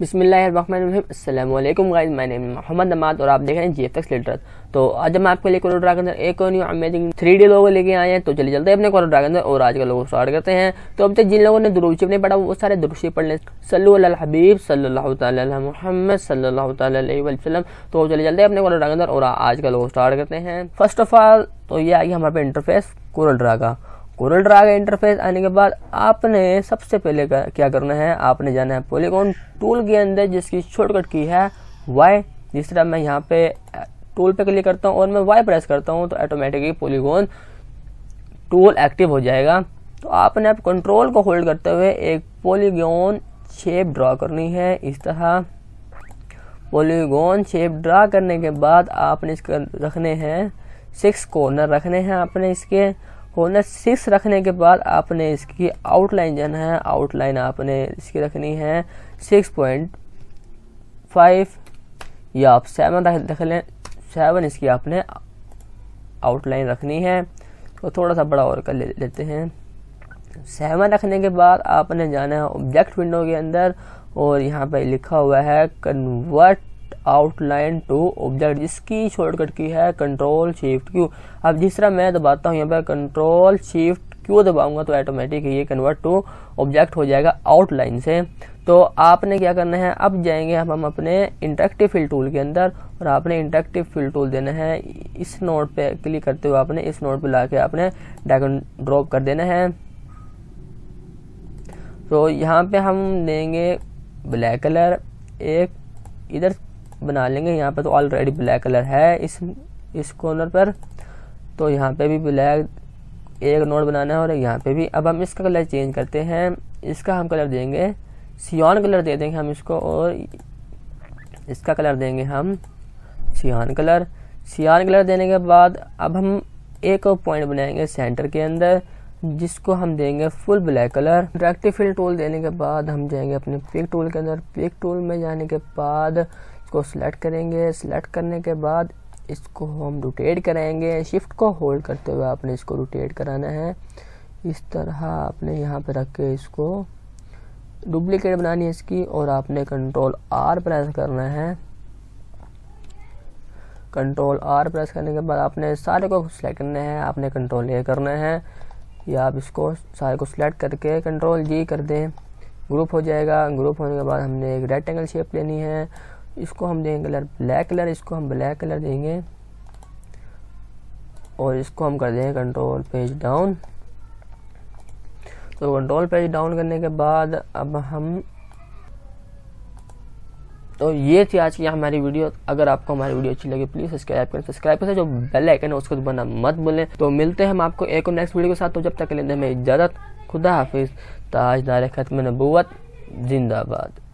बिसमीम अल्लाम guys my name Mohammad Namad और आप देख रहे हैं जी एफ एक्स लेटर तो आज हम आपके लिए कोरोड्रा के अंदर एक और new amazing three D logo लेके आए हैं तो चलिए चलते हैं अपने कोरोड्रा के अंदर और आज का लोग स्टार्ट करते हैं तो अब तक जिन लोगों ने दुरुशिप नहीं पढ़ा वो सारे दुरुशी पढ़ लें सल्लू हबीब सल्लल्लाहु तला मोहम्मद सल्लल्लाहु तो चले चलते हैं अपने कोरोड्रा के अंदर और आज का लोग स्टार्ट करते हैं फर्स्ट ऑफ ऑल तो ये आ गया हमारे इंटरफेस कोरोड्रा का कोरल ड्रा का इंटरफेस आने के बाद आपने सबसे पहले कर, क्या करना है आपने जाना है पोलिकॉन टूल के अंदर जिसकी शॉर्टकट की है वाई जिस तरह मैं यहाँ पे टूल पे क्लिक करता हूँ और मैं वाई प्रेस करता हूँ तो ऑटोमेटिकली पोलिकॉन टूल एक्टिव हो जाएगा तो आपने आप कंट्रोल को होल्ड करते हुए एक पोलिगोन शेप ड्रा करनी है इस तरह पोलिगोन शेप ड्रा करने के बाद आपने इसके रखने हैं सिक्स कॉर्नर रखने हैं आपने इसके कॉर्नर सिक्स रखने के बाद आपने इसकी आउटलाइन जाना है आउटलाइन आपने इसकी रखनी है सिक्स पॉइंट फाइव या आप सेवन रख रख लें सेवन इसकी आपने आउटलाइन रखनी है तो थोड़ा सा बड़ा और कर ले, लेते हैं सेवन रखने के बाद आपने जाना है ऑब्जेक्ट विंडो के अंदर और यहाँ पे लिखा हुआ है कन्वर्ट आउटलाइन टू ऑब्जेक्ट जिसकी शॉर्टकट की है कंट्रोल शिफ्ट क्यू अब जिस तरह मैं दबाता हूँ यहाँ पर कंट्रोल शिफ्ट क्यू दबाऊंगा तो ऑटोमेटिक ये कन्वर्ट टू ऑब्जेक्ट हो जाएगा आउटलाइन से तो आपने क्या करना है अब जाएंगे हम हम अपने इंटरेक्टिव फिल टूल के अंदर और आपने इंटरेक्टिव फिल टूल देना है इस नोट पे क्लिक करते हुए आपने इस नोट पे लाके के आपने ड्रैगन ड्रॉप कर देना है तो यहाँ पे हम देंगे ब्लैक कलर एक इधर बना लेंगे यहाँ पर तो ऑलरेडी ब्लैक कलर है इस इस कॉर्नर पर तो यहाँ पे भी ब्लैक एक नोट बनाना है और यहाँ पे भी अब हम इसका कलर चेंज करते हैं इसका हम कलर देंगे सियान कलर दे देंगे हम इसको और इसका कलर देंगे हम सियान कलर सियान कलर देने के बाद अब हम एक और पॉइंट बनाएंगे सेंटर के अंदर जिसको हम देंगे full black colour directive fill tool देने के बाद हम जाएंगे अपने पिक टूल के अंदर पिक टूल में जाने के बाद इसको सेलेक्ट करेंगे सेलेक्ट करने के बाद इसको हम रोटेट कराएंगे शिफ्ट को होल्ड करते हुए आपने इसको रोटेट कराना है इस तरह आपने यहाँ पर रख के इसको डुप्लीकेट बनानी है इसकी और आपने कंट्रोल आर प्रेस करना है कंट्रोल आर प्रेस करने के बाद आपने सारे को सिलेक्ट करना है आपने कंट्रोल ए करना है या आप इसको सारे को सिलेक्ट करके कंट्रोल जी कर दें ग्रुप हो जाएगा ग्रुप होने के बाद हमने एक रेक्टेंगल शेप लेनी है इसको हम देंगे कलर ब्लैक कलर इसको हम ब्लैक कलर देंगे और इसको हम कर देंगे कंट्रोल पेज डाउन तो कंट्रोल पेज डाउन करने के बाद अब हम तो ये थी आज की हमारी वीडियो अगर आपको हमारी वीडियो अच्छी लगी प्लीज सब्सक्राइब करें सब्सक्राइब करें जो बेल आइकन है उसको दबाना तो मत भूलें तो मिलते हैं हम आपको एक और नेक्स्ट वीडियो के साथ तो जब तक लेने में इजाज़त खुदा हाफिज़ ताजदार खत्म नबूत जिंदाबाद